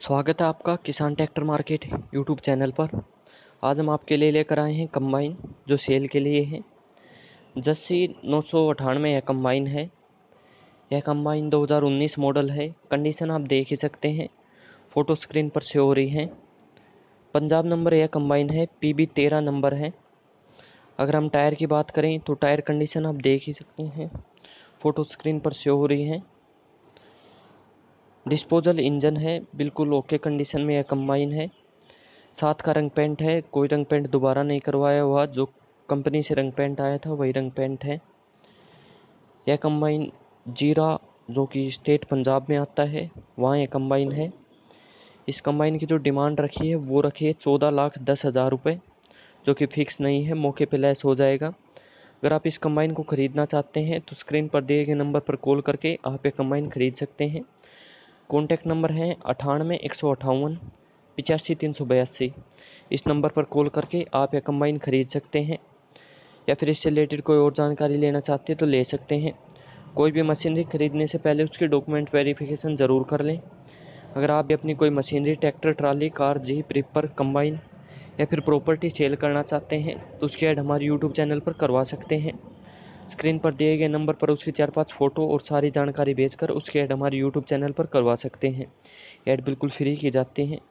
स्वागत है आपका किसान ट्रैक्टर मार्केट यूट्यूब चैनल पर आज हम आपके लिए लेकर आए हैं कंबाइन जो सेल के लिए है जस्सी नौ सौ अठानवे यह कम्बाइन है यह कम्बाइन 2019 मॉडल है कंडीशन आप देख ही सकते हैं फ़ोटो स्क्रीन पर से हो रही है पंजाब नंबर यह कम्बाइन है पी बी तेरह नंबर है अगर हम टायर की बात करें तो टायर कंडीशन आप देख ही सकते हैं फ़ोटो स्क्रीन पर से हो रही है डिस्पोजल इंजन है बिल्कुल ओके कंडीशन में यह कंबाइन है साथ का रंग पेंट है कोई रंग पेंट दोबारा नहीं करवाया हुआ जो कंपनी से रंग पेंट आया था वही रंग पेंट है यह कंबाइन जीरा जो कि स्टेट पंजाब में आता है वहाँ यह कंबाइन है इस कंबाइन की जो डिमांड रखी है वो रखी है चौदह लाख दस हज़ार रुपये जो कि फ़िक्स नहीं है मौके पे लैस हो जाएगा अगर आप इस कंबाइन को ख़रीदना चाहते हैं तो स्क्रीन पर दिए गए नंबर पर कॉल करके आप ये कंबाइन ख़रीद सकते हैं कॉन्टैक्ट नंबर है अठानवे एक सौ अट्ठावन पिचासी तीन सौ बयासी इस नंबर पर कॉल करके आप यह कंबाइन ख़रीद सकते हैं या फिर इससे रिलेटेड कोई और जानकारी लेना चाहते हैं तो ले सकते हैं कोई भी मशीनरी ख़रीदने से पहले उसके डॉक्यूमेंट वेरिफिकेशन ज़रूर कर लें अगर आप भी अपनी कोई machinery tractor trolley car jeep reaper combine या फिर प्रॉपर्टी सेल करना चाहते हैं तो उसकी ऐड हमारे यूट्यूब चैनल पर करवा सकते हैं स्क्रीन पर दिए गए नंबर पर उसकी चार पाँच फ़ोटो और सारी जानकारी भेजकर उसके ऐड हमारे यूट्यूब चैनल पर करवा सकते हैं ऐड बिल्कुल फ्री की जाती हैं